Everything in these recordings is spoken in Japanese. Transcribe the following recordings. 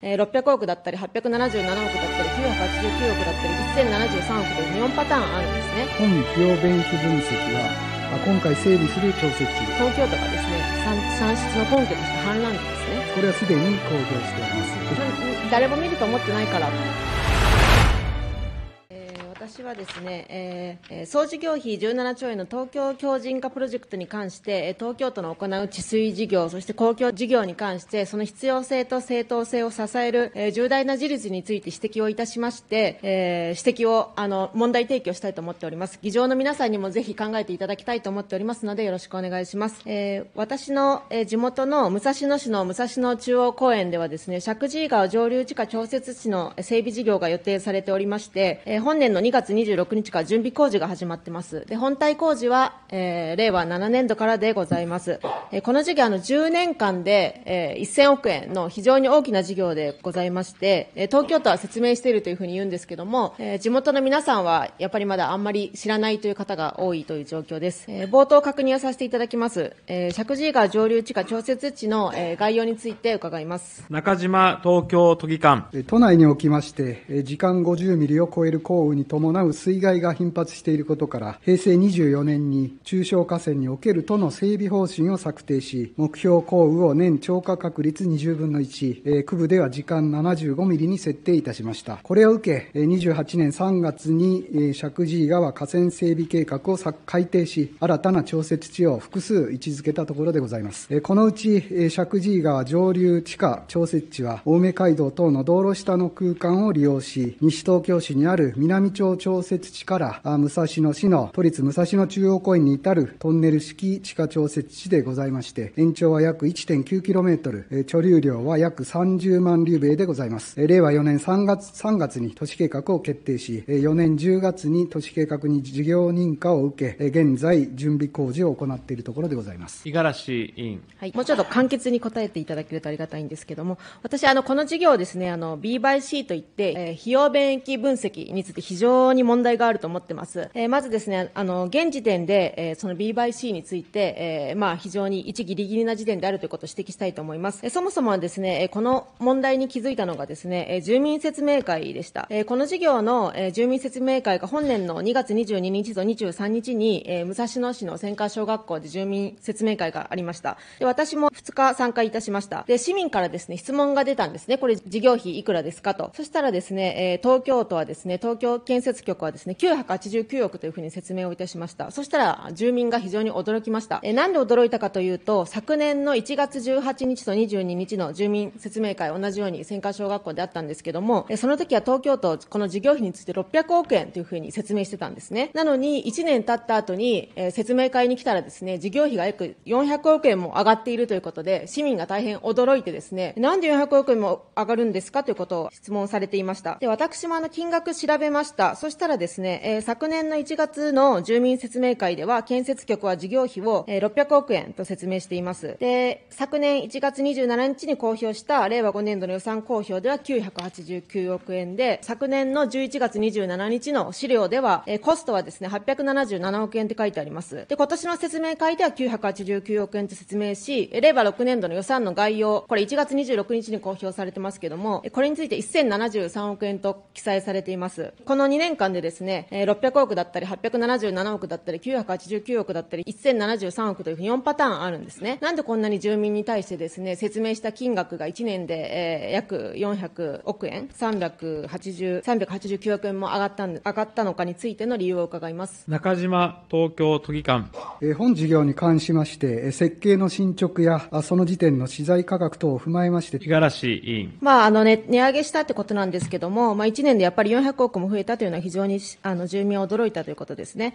えー、600億だったり、877億だったり、989億だったり、1073億という4パターンあるんですね。本費用便益分析は、今回整備する調節中東京都がですね算出の根拠として反乱ですねこれはすでに公表しています誰も見ると思ってないから私はですね、えー、総事業費17兆円の東京強靭化プロジェクトに関して、東京都の行う治水事業、そして公共事業に関して、その必要性と正当性を支える、えー、重大な事実について指摘をいたしまして、えー、指摘をあの問題提起をしたいと思っております。議場の皆さんにもぜひ考えていただきたいと思っておりますので、よろしくお願いします。えー、私の、えー、地元の武蔵野市の武蔵野中央公園ではですね、石神井川上流地下調節地の整備事業が予定されておりまして、えー、本年の2月月26日から準備工事が始まってます。で、本体工事は、えー、令和7年度からでございます。えー、この事業、あの、10年間で、えー、1000億円の非常に大きな事業でございまして、えー、東京都は説明しているというふうに言うんですけども、えー、地元の皆さんは、やっぱりまだあんまり知らないという方が多いという状況です。えー、冒頭確認をさせていただきます。えー、石神井川上流地下調節地の、えー、概要について伺います。中島東京都議間。都内におきまして、時間50ミリを超える降雨に伴伴う水害が頻発していることから、平成24年に中小河川における都の整備方針を策定し、目標降雨を年超過確率20分の1、えー、区部では時間75ミリに設定いたしました。これを受け、28年3月に、石神井川河川整備計画を改定し、新たな調節地を複数位置づけたところでございます。このうち、石神井川上流地下調節地は、青梅街道等の道路下の空間を利用し、西東京市にある南町調節地から武蔵野市の都立武蔵野中央公園に至るトンネル式地下調節地でございまして、延長は約 1.9km、貯留量は約30万流米でございます。令和4年3月 ,3 月に都市計画を決定し、4年10月に都市計画に事業認可を受け、現在準備工事を行っているところでございます。五十嵐委員。はい、もうちょっと簡潔に答えていただけるとありがたいんですけども、私、あの、この事業ですね、あの、B by C といって、えー、費用便益分析について非常当に問題があると思ってます。えー、まずですね、あの、現時点で、えー、その B/C y について、えー、まあ、非常に一ギリギリな時点であるということを指摘したいと思います。えー、そもそもはですね、えー、この問題に気づいたのがですね、えー、住民説明会でした。えー、この事業の、えー、住民説明会が本年の2月22日と23日に、えー、武蔵野市の専科小学校で住民説明会がありました。で、私も2日参加いたしました。で、市民からですね、質問が出たんですね。これ事業費いくらですかと。そしたらですね、えー、東京都はですね、東京建設設局はですね、989億というふうに説明をいたしました。そしたら、住民が非常に驚きました。えなんで驚いたかというと、昨年の1月18日と22日の住民説明会、同じように千川小学校であったんですけども、えその時は東京都、この事業費について600億円というふうに説明してたんですね。なのに、1年経った後に、え説明会に来たらですね、事業費が約400億円も上がっているということで、市民が大変驚いてですね、なんで400億円も上がるんですかということを質問されていました。で、私もあの金額調べました。そしたらですね、えー、昨年の1月の住民説明会では、建設局は事業費を、えー、600億円と説明しています。で、昨年1月27日に公表した令和5年度の予算公表では989億円で、昨年の11月27日の資料では、えー、コストはですね、877億円って書いてあります。で、今年の説明会では989億円と説明し、令和6年度の予算の概要、これ1月26日に公表されてますけども、これについて1073億円と記載されています。この2年年間でですね、600億だったり、877億だったり、989億だったり、1073億というふう4パターンあるんですね。なんでこんなに住民に対してですね、説明した金額が1年で、えー、約400億円、380、389億円も上がったん、上がったのかについての理由を伺います。中島東京都議官。えー、本事業に関しまして、え設計の進捗や、あ、その時点の資材価格等を踏まえまして、五十嵐委員。まあ、あのね、値上げしたってことなんですけども、まあ1年でやっぱり400億も増えたというよう非常にあの住民は驚いたということですね。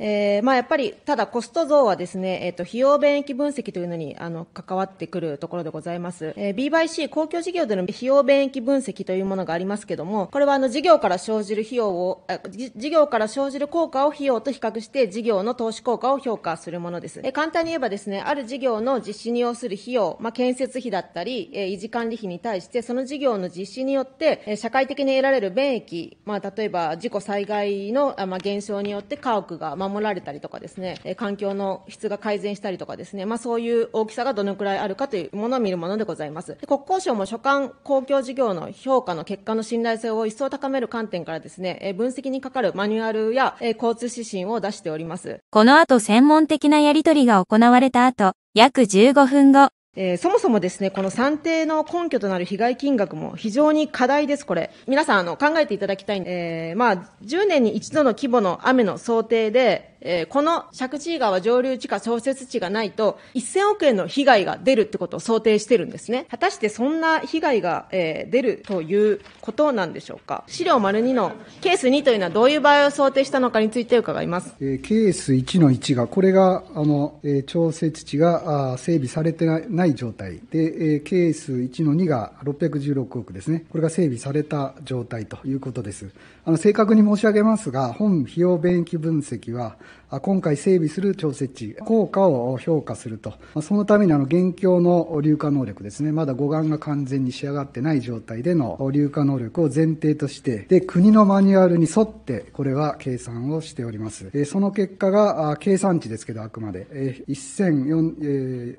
えーまあ、やっぱりただコスト増はですね、えーと、費用便益分析というのにあの関わってくるところでございます、えー、B&C 公共事業での費用便益分析というものがありますけどもこれはあの事業から生じる費用を事業から生じる効果を費用と比較して事業の投資効果を評価するものです、えー、簡単に言えばですねある事業の実施に要する費用、まあ、建設費だったり、えー、維持管理費に対してその事業の実施によって、えー、社会的に得られる便益、まあ、例えば事故災害の、あ、まあ、減少によって家屋が、ま守られたりとかですね、環境の質が改善したりとかですね、まあ、そういう大きさがどのくらいあるかというものを見るものでございます。国交省も所管公共事業の評価の結果の信頼性を一層高める観点からですね、分析にかかるマニュアルや交通指針を出しております。この後専門的なやり取りが行われた後、約15分後、えー、そもそもですね、この算定の根拠となる被害金額も非常に課題です、これ。皆さん、あの、考えていただきたい。えー、まあ、10年に一度の規模の雨の想定で、えー、この借地川上流地下創設地がないと、1000億円の被害が出るってことを想定してるんですね。果たしてそんな被害が、えー、出るということなんでしょうか。資料丸2のケース2というのはどういう場合を想定したのかについて伺います。えー、ケース1の1が、これが、あの、えー、調節地があ整備されてない状態で、えー、ケース1の2が616億ですね。これが整備された状態ということです。あの正確に申し上げますが、本費用便益分析は、今回整備する調節値、効果を評価すると、そのためにあの現況の流化能力ですね、まだ護岸が完全に仕上がってない状態での流化能力を前提として、で、国のマニュアルに沿って、これは計算をしております。その結果が、計算値ですけど、あくまで、え千え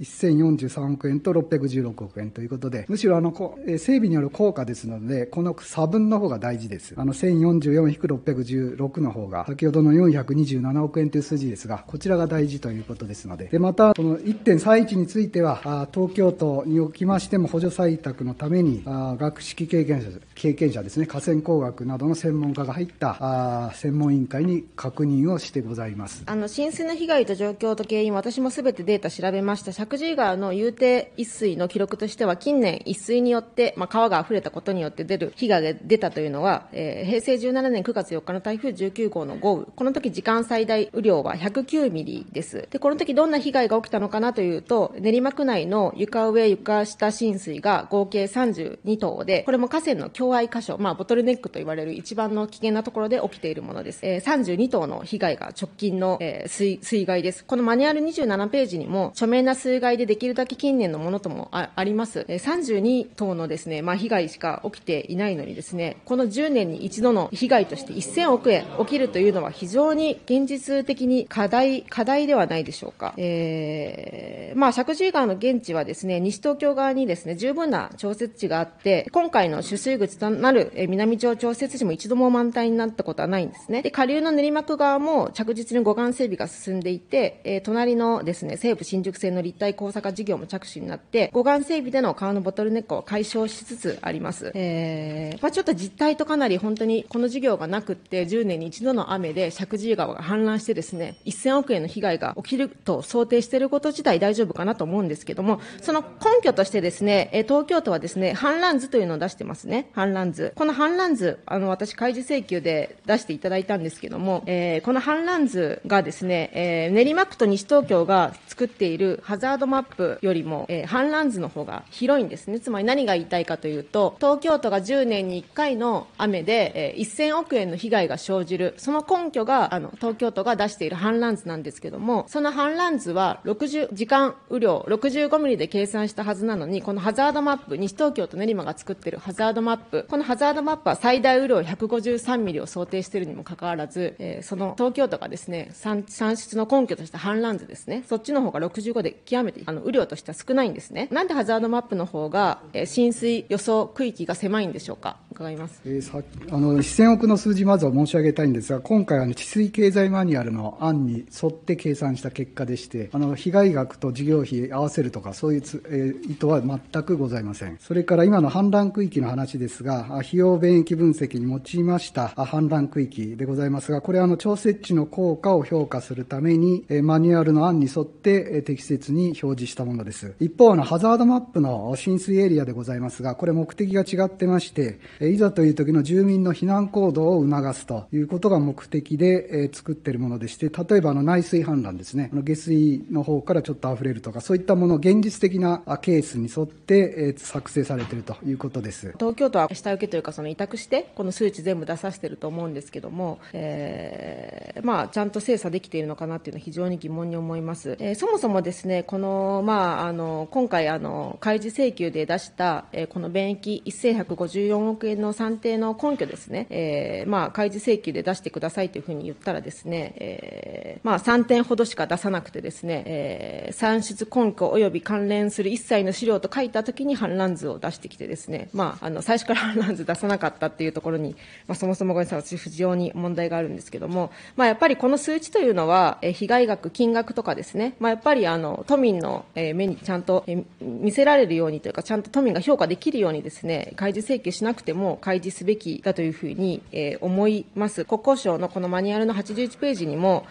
1043億円と616億円ということで、むしろあの、整備による効果ですので、この差分の方が大事です。あの、1044-616の方が、先ほどの427億円という数字ですが、こちらが大事ということですので、でまた、この1.31については、東京都におきましても補助採択のために、学識経験者経験者ですね、河川工学などの専門家が入った専門委員会に確認をしてございますあの浸水の被害と状況と原因、私もすべてデータ調べました、石神井川の遊艇一水の記録としては、近年、一水によって、まあ、川が溢れたことによって出る被害が出たというのは、えー、平成17年9月4日の台風19号の豪雨、この時時間最大雨量量は109ミリです。で、この時どんな被害が起きたのかなというと、練馬区内の床上床下浸水が合計32棟で、これも河川の境愛箇所、まあボトルネックと言われる一番の危険なところで起きているものです。えー、32棟の被害が直近の、えー、水水害です。このマニュアル27ページにも、著名な水害でできるだけ近年のものともあります。えー、32棟のですね、まあ被害しか起きていないのにですね、この10年に一度の被害として1000億円起きるというのは非常に現実的に課題、課題ではないでしょうか。えー、まあ、石神井川の現地はですね、西東京側にですね、十分な調節地があって、今回の取水口となる南町調節地も一度も満タンになったことはないんですね。で、下流の練馬区側も着実に護岸整備が進んでいて、えー、隣のですね、西武新宿線の立体差化事業も着手になって、護岸整備での川のボトルネックを解消しつつあります。えー、まあ、ちょっと実態とかなり本当にこの事業がなくって、10年に一度の雨で石神井川が氾濫してですねですね、1000億円の被害が起きると想定していること自体大丈夫かなと思うんですけども、その根拠としてですね、え東京都はですね、氾濫図というのを出してますね。氾濫図。この氾濫図、あの、私、開示請求で出していただいたんですけども、えー、この氾濫図がですね、えー、練馬区と西東京が作っているハザードマップよりも、えー、氾濫図の方が広いんですね。つまり何が言いたいかというと、東京都が10年に1回の雨で、え1000億円の被害が生じる、その根拠が、あの、東京都が出してしている氾濫図なんですけども、その氾濫図は60時間雨量65ミリで計算したはずなのに、このハザードマップ、西東京と練馬が作っているハザードマップ、このハザードマップは最大雨量153ミリを想定しているにもかかわらず、えー、その東京都がですね、算出の根拠とした氾濫図ですね、そっちの方が65で極めてあの雨量としては少ないんですね。なんでハザードマップの方が、えー、浸水予想区域が狭いんでしょうか。伺います、えー、さあの1000億の数字、まずは申し上げたいんですが、今回は治水経済マニュアルの案に沿って計算した結果でして、あの被害額と事業費合わせるとか、そういうつ、えー、意図は全くございません。それから今の氾濫区域の話ですが、費用便益分析に用いました氾濫区域でございますが、これは調節値の効果を評価するために、えー、マニュアルの案に沿って、えー、適切に表示したものです。一方、のハザードマップの浸水エリアでございますが、これ目的が違ってまして、いざという時の住民の避難行動を促すということが目的で作っているものでして、例えばあの内水氾濫ですね、下水の方からちょっと溢れるとか、そういったもの、現実的なケースに沿って作成されているということです東京都は下請けというか、その委託して、この数値全部出させてると思うんですけども、えー、まあ、ちゃんと精査できているのかなっていうのは非常に疑問に思います。えー、そもそもですね、この、まあ、あの、今回、あの、開示請求で出した、えー、この便益1154億円円の算定の根拠ですね、えー、まあ、開示請求で出してくださいというふうに言ったらですね、えー、まあ、3点ほどしか出さなくてですね、えー、算出根拠及び関連する一切の資料と書いたときに反乱図を出してきてですね、まあ、あの、最初から反乱図出さなかったっていうところに、まあ、そもそもごめんなさい、私、非常に問題があるんですけども、まあ、やっぱりこの数値というのは、えー、被害額、金額とかですね、まあ、やっぱりあの、都民の、え目にちゃんと、え見せられるようにというか、ちゃんと都民が評価できるようにですね、開示請求しなくてもも開示すべきだというふうに、え思います。国交省のこのマニュアルの81ページにも、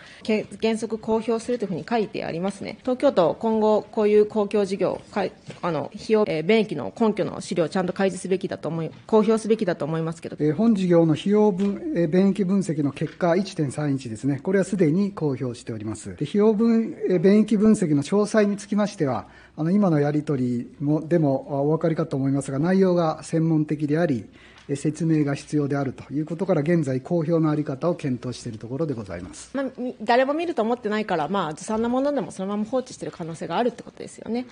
原則公表するというふうに書いてありますね。東京都、今後、こういう公共事業、かあの費用、え便益の根拠の資料をちゃんと開示すべきだと思い、公表すべきだと思いますけど。本事業の費用分、え便益分析の結果1.31ですね。これはすでに公表しております。で費用分、え便益分析の詳細につきましては、あの今のやり取りもでもお分かりかと思いますが、内容が専門的であり、説明が必要であるということから現在公表のあり方を検討しているところでございます、まあ、誰も見ると思ってないから、まあ、ずさんなものでもそのまま放置している可能性があるってことですよね、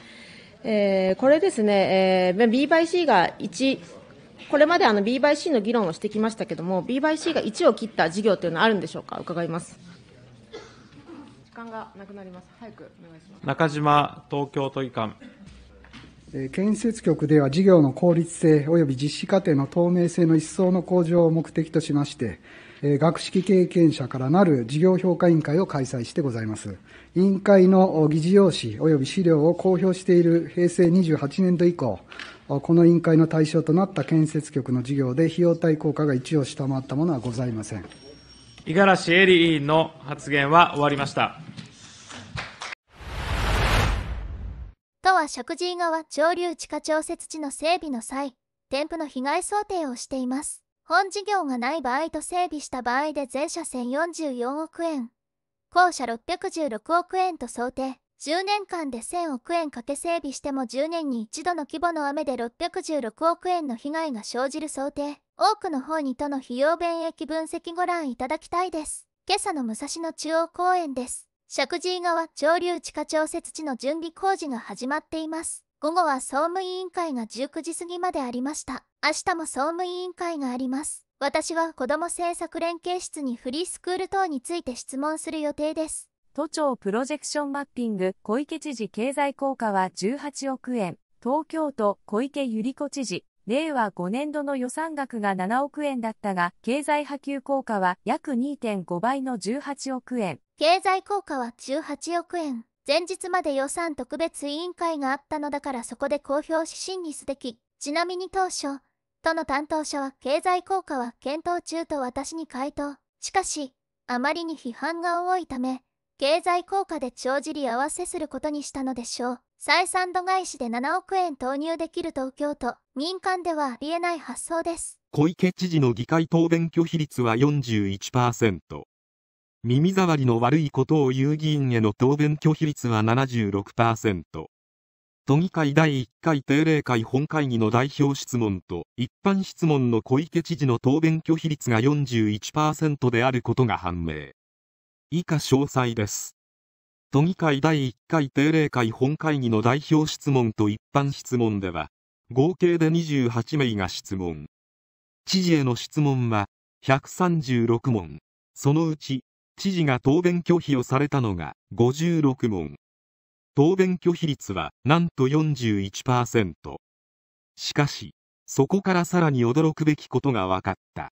えー、これですね、えー、B バイ C が1これまであの B バイ C の議論をしてきましたけれども B バイ C が1を切った事業というのはあるんでしょうか伺います時間がなくなります早くお願いします中島東京都議官建設局では事業の効率性及び実施過程の透明性の一層の向上を目的としまして、学識経験者からなる事業評価委員会を開催してございます。委員会の議事要旨及び資料を公表している平成28年度以降、この委員会の対象となった建設局の事業で費用対効果が1を下回ったものはございません。五十嵐恵里委員の発言は終わりました。食事井川上流地下調節地の整備の際、添付の被害想定をしています。本事業がない場合と整備した場合で全社1044億円、後者616億円と想定。10年間で1000億円かけ整備しても10年に一度の規模の雨で616億円の被害が生じる想定。多くの方にとの費用便益分析ご覧いただきたいです。今朝の武蔵野中央公園です。石神井川上流地下調節地の準備工事が始まっています。午後は総務委員会が19時過ぎまでありました。明日も総務委員会があります。私は子ども政策連携室にフリースクール等について質問する予定です。都庁プロジェクションマッピング小池知事経済効果は18億円。東京都小池百合子知事令和5年度の予算額が7億円だったが、経済波及効果は約2.5倍の18億円。経済効果は18億円。前日まで予算特別委員会があったのだからそこで公表指針にすべき。ちなみに当初、都の担当者は経済効果は検討中と私に回答。しかし、あまりに批判が多いため、経済効果で帳尻合わせすることにしたのでしょう。再三度返しで7億円投入できる東京都、民間ではありえない発想です。小池知事の議会答弁拒否率は41%。耳障りの悪いことを言う議員への答弁拒否率は76%。都議会第1回定例会本会議の代表質問と一般質問の小池知事の答弁拒否率が41%であることが判明。以下詳細です。都議会第1回定例会本会議の代表質問と一般質問では、合計で28名が質問。知事への質問は136問。そのうち、知事が答弁拒否をされたのが56問。答弁拒否率はなんと41%。しかし、そこからさらに驚くべきことが分かった。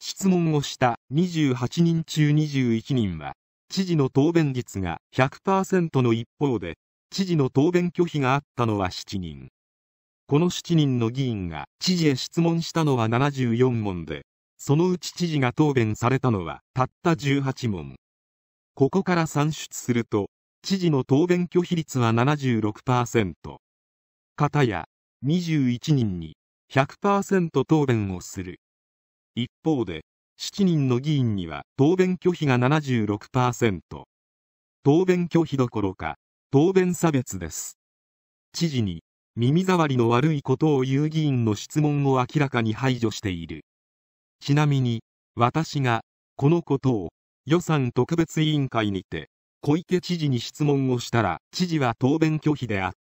質問をした28人中21人は、知事の答弁率が100%の一方で、知事の答弁拒否があったのは7人。この7人の議員が知事へ質問したのは74問で、そのうち知事が答弁されたのはたった18問。ここから算出すると、知事の答弁拒否率は76%。かたや、21人に100%答弁をする。一方で、7人の議員には答弁拒否が76%。答弁拒否どころか、答弁差別です。知事に、耳障りの悪いことを言う議員の質問を明らかに排除している。ちなみに、私が、このことを、予算特別委員会にて、小池知事に質問をしたら、知事は答弁拒否であった